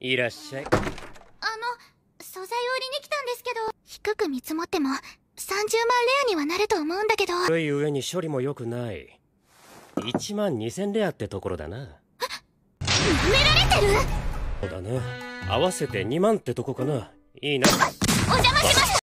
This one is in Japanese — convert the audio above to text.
いらっしゃいあの素材を売りに来たんですけど低く見積もっても30万レアにはなると思うんだけど悪い上に処理も良くない1万2000レアってところだな褒められてるそうだな合わせて2万ってとこかないいなお邪魔し